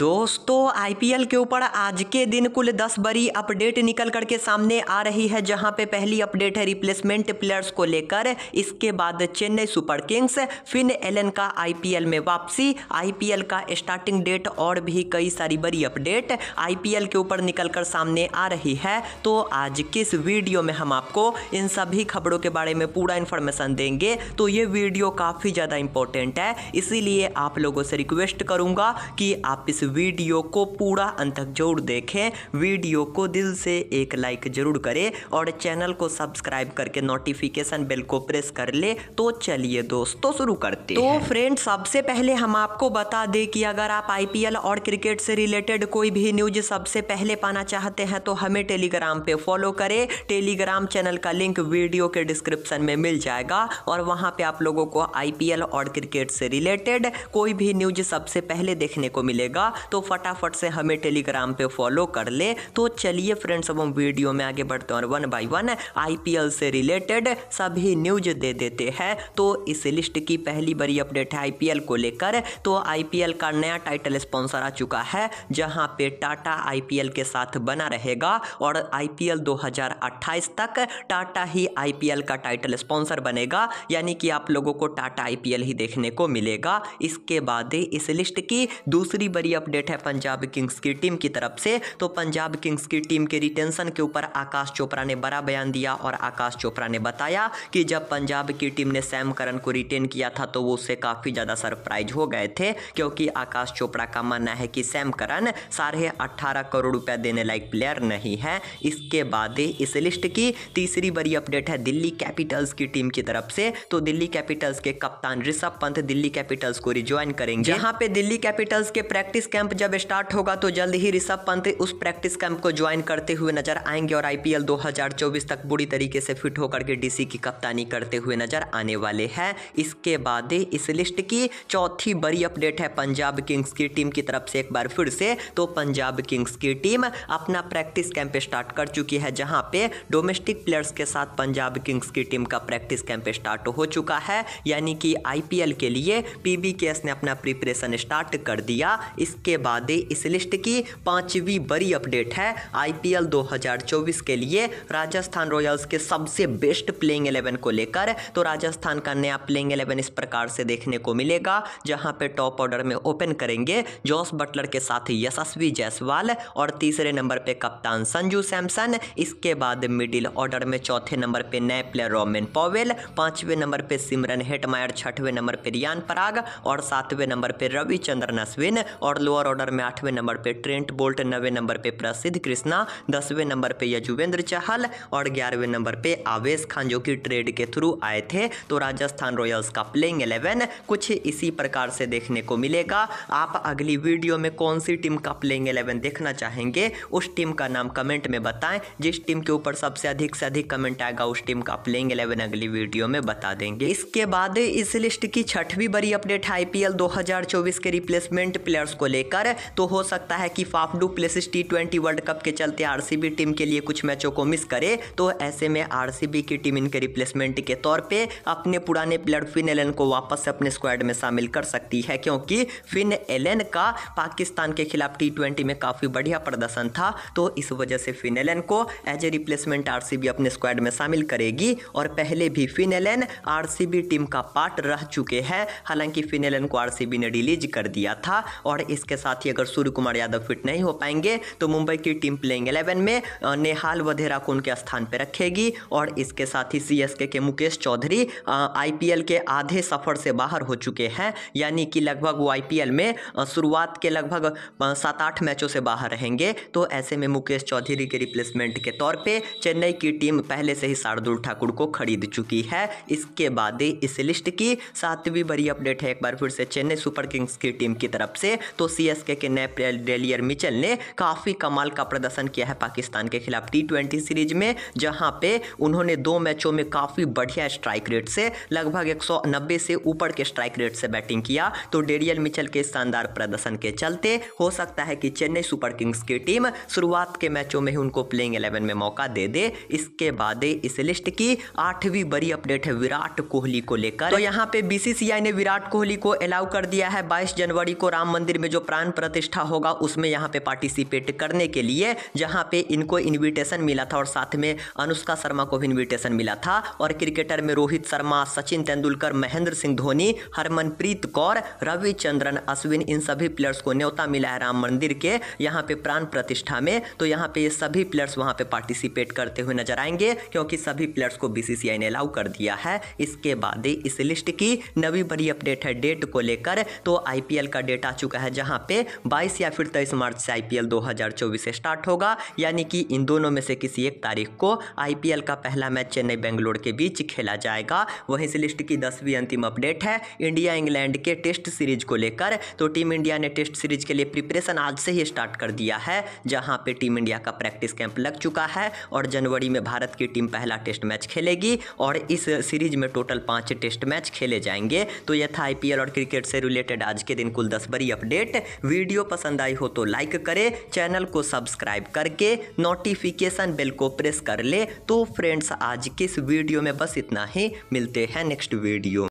दोस्तों आईपीएल के ऊपर आज के दिन कुल 10 बड़ी अपडेट निकल करके सामने आ रही है जहां पे पहली अपडेट है रिप्लेसमेंट प्लेयर्स को लेकर इसके बाद Chennai Super Kings Finn Allen का आईपीएल में वापसी आईपीएल का स्टार्टिंग डेट और भी कई सारी बड़ी अपडेट आईपीएल के ऊपर निकल कर सामने आ रही है तो आज किस वीडियो में हम आपको इन सभी खबरों के बारे में पूरा इन्फॉर्मेशन देंगे तो ये वीडियो काफ़ी ज़्यादा इंपॉर्टेंट है इसीलिए आप लोगों से रिक्वेस्ट करूँगा कि आप इस वीडियो को पूरा अंत तक जरूर देखें वीडियो को दिल से एक लाइक जरूर करें और चैनल को सब्सक्राइब करके नोटिफिकेशन बेल को प्रेस कर ले तो चलिए दोस्तों शुरू करते तो फ्रेंड सबसे पहले हम आपको बता दें कि अगर आप आईपीएल और क्रिकेट से रिलेटेड कोई भी न्यूज सबसे पहले पाना चाहते हैं तो हमें टेलीग्राम पे फॉलो करें टेलीग्राम चैनल का लिंक वीडियो के डिस्क्रिप्शन में मिल जाएगा और वहाँ पे आप लोगों को आईपीएल और क्रिकेट से रिलेटेड कोई भी न्यूज सबसे पहले देखने को मिलेगा तो फटाफट से हमें टेलीग्राम पे फॉलो कर ले तो चलिए फ्रेंड्स अब हम वीडियो में आगे बढ़ते हैं और वन बाई वन आईपीएल से रिलेटेड सभी न्यूज दे देते हैं तो इस लिस्ट की पहली बड़ी अपडेट है आईपीएल को लेकर तो आईपीएल का नया टाइटल स्पॉन्सर आ चुका है जहां पे टाटा आईपीएल के साथ बना रहेगा और आईपीएल 2028 तक टाटा ही आईपीएल का टाइटल स्पॉन्सर बनेगा यानी कि आप लोगों को टाटा आईपीएल ही देखने को मिलेगा इसके बाद इस लिस्ट की दूसरी बड़ी अपडेट अपडेट है पंजाब किंग्स की टीम की तरफ से तो पंजाब किंग्स की टीम के रिटेंशन के ऊपर आकाश चोपड़ा ने बड़ा बयान दिया और आकाश चोपड़ा ने बताया कि जब पंजाब की टीम ने सैम करन को रिटेन किया था तो वो उससे काफ़ी ज़्यादा सरप्राइज हो गए थे क्योंकि आकाश चोपड़ा का मानना है कि सैम करन साढ़े अट्ठारह करोड़ रुपया देने लायक प्लेयर नहीं है इसके बाद इस लिस्ट की तीसरी बड़ी अपडेट है दिल्ली कैपिटल्स की टीम की तरफ से तो दिल्ली कैपिटल्स के कप्तान ऋषभ पंत दिल्ली कैपिटल्स को रिज्वाइन करेंगे यहाँ पे दिल्ली कैपिटल्स के प्रैक्टिस कैंप जब स्टार्ट होगा तो जल्द ही ऋषभ पंत उस प्रैक्टिस कैंप को ज्वाइन करते हुए नजर आएंगे और आईपीएल 2024 तक बुरी तरीके से फिट होकर के डीसी की कप्तानी करते हुए नजर आने वाले हैं इसके बाद इस लिस्ट की चौथी बड़ी अपडेट है पंजाब किंग्स की टीम की तरफ से एक बार फिर से तो पंजाब किंग्स की टीम अपना प्रैक्टिस कैंप स्टार्ट कर चुकी है जहां पे डोमेस्टिक प्लेयर्स के साथ पंजाब किंग्स की टीम का प्रैक्टिस कैंप स्टार्ट हो चुका है यानी कि आईपीएल के लिए पीबीकेएस ने अपना प्रिपरेशन स्टार्ट कर दिया इस इसके बाद इस लिस्ट की पांचवी बड़ी अपडेट है आईपीएल 2024 के लिए राजस्थान रॉयल्स के सबसे बेस्ट प्लेइंग एलेवन को लेकर तो राजस्थान का नया प्लेइंग एलेवन इस प्रकार से देखने को मिलेगा जहां पे टॉप ऑर्डर में ओपन करेंगे जॉस बटलर के साथ यशस्वी जायसवाल और तीसरे नंबर पे कप्तान संजू सैमसन इसके बाद मिडिल ऑर्डर में चौथे नंबर पे नए प्लेयर रोमिन पॉवेल पांचवें नंबर पर सिमरन हेटमायर छठवें नंबर पर रियान पराग और सातवें नंबर पर रविचंद्रन अश्विन और लोअर ऑर्डर में आठवें नंबर पे ट्रेंट बोल्ट नवे नंबर पे प्रसिद्ध कृष्णा दसवें नंबर पे यजुवेंद्र चहल और ग्यारहवें नंबर पे आवेश खान जो कि ट्रेड के थ्रू आए थे तो राजस्थान रॉयल्स का प्लेइंग एलेवन कुछ इसी प्रकार से देखने को मिलेगा आप अगली वीडियो में कौन सी टीम का प्लेइंग एलेवन देखना चाहेंगे उस टीम का नाम कमेंट में बताएं जिस टीम के ऊपर सबसे अधिक से अधिक कमेंट आएगा उस टीम का प्लेइंग एलेवन अगली वीडियो में बता देंगे इसके बाद इस लिस्ट की छठवीं बड़ी अपडेट आईपीएल 2024 के रिप्लेसमेंट प्लेयर्स को ले लेकर तो हो सकता है कि Faf du du Plessis T twenty World Cup के चलते आर टीम के लिए कुछ मैचों को मिस करे तो ऐसे में आर की टीम इनके रिप्लेसमेंट के तौर पर अपने पुराने प्लेयर फिन एलन को वापस अपने स्क्वाड में शामिल कर सकती है क्योंकि फिन एलन का पाकिस्तान के खिलाफ टी ट्वेंटी में काफ़ी बढ़िया प्रदर्शन था तो इस वजह से फिन एलन को एज ए रिप्लेसमेंट आर अपने स्क्वाड में शामिल करेगी और पहले भी फिन एलन आर टीम का पार्ट रह चुके हैं हालांकि फिन एलन को आर ने रिलीज कर दिया था और इसके के साथ ही अगर सूर्य कुमार यादव फिट नहीं हो पाएंगे तो मुंबई की टीम प्लेइंग इलेवन में नेहाल वधेरा को उनके स्थान पर रखेगी और इसके साथ ही सीएसके के मुकेश चौधरी आईपीएल के आधे सफर से बाहर हो चुके हैं यानी कि लगभग वो आईपीएल में शुरुआत के लगभग सात आठ मैचों से बाहर रहेंगे तो ऐसे में मुकेश चौधरी के रिप्लेसमेंट के तौर पे चेन्नई की टीम पहले से ही शार्दुल ठाकुर को खरीद चुकी है इसके बाद इस लिस्ट की सातवीं बड़ी अपडेट है एक बार फिर से चेन्नई सुपर किंग्स की टीम की तरफ से तो सीएसके के नए प्लेयर डेलियर मिचल ने काफ़ी कमाल का प्रदर्शन किया है पाकिस्तान के खिलाफ टी ट्वेंटी सीरीज में जहां पे उन्होंने दो मैचों में काफ़ी बढ़िया स्ट्राइक रेट से लगभग 190 से ऊपर के स्ट्राइक रेट से बैटिंग किया तो डेरियल मिचल के शानदार प्रदर्शन के चलते हो सकता है कि चेन्नई सुपर किंग्स की टीम शुरुआत के मैचों में ही उनको प्लेइंग इलेवन में मौका दे दे इसके बाद इस लिस्ट की आठवीं बड़ी अपडेट है विराट कोहली को लेकर तो यहाँ पे बीसीसीआई ने विराट कोहली को अलाउ कर दिया है बाईस जनवरी को राम मंदिर में जो प्राण प्रतिष्ठा होगा उसमें यहाँ पे पार्टिसिपेट करने के लिए जहाँ पे इनको इनविटेशन मिला था और साथ में अनुष्का शर्मा को भी इनविटेशन मिला था और क्रिकेटर में रोहित शर्मा सचिन तेंदुलकर महेंद्र सिंह धोनी हरमनप्रीत कौर रविचंद्रन अश्विन इन सभी प्लेयर्स को न्योता मिला है राम मंदिर के यहाँ पे प्राण प्रतिष्ठा में तो यहाँ पे ये सभी प्लेयर्स वहाँ पे पार्टिसिपेट करते हुए नजर आएंगे क्योंकि सभी प्लेयर्स को बीसीसीआई ने अलाउ कर दिया है इसके बाद इस लिस्ट की नवी बड़ी अपडेट है डेट को लेकर तो आईपीएल का डेट आ चुका है जहां यहाँ पे 22 या फिर 23 मार्च से आईपीएल 2024 स्टार्ट होगा यानी कि इन दोनों में से किसी एक तारीख को आईपीएल का पहला मैच चेन्नई बेंगलोर के बीच खेला जाएगा वहीं से लिस्ट की दसवीं अंतिम अपडेट है इंडिया इंग्लैंड के टेस्ट सीरीज को लेकर तो टीम इंडिया ने टेस्ट सीरीज के लिए प्रिपरेशन आज से ही स्टार्ट कर दिया है जहाँ पर टीम इंडिया का प्रैक्टिस कैंप लग चुका है और जनवरी में भारत की टीम पहला टेस्ट मैच खेलेगी और इस सीरीज में टोटल पाँच टेस्ट मैच खेले जाएंगे तो यह था आईपीएल और क्रिकेट से रिलेटेड आज के दिन कुल दस बड़ी अपडेट वीडियो पसंद आई हो तो लाइक करे चैनल को सब्सक्राइब करके नोटिफिकेशन बेल को प्रेस कर ले तो फ्रेंड्स आज के इस वीडियो में बस इतना ही मिलते हैं नेक्स्ट वीडियो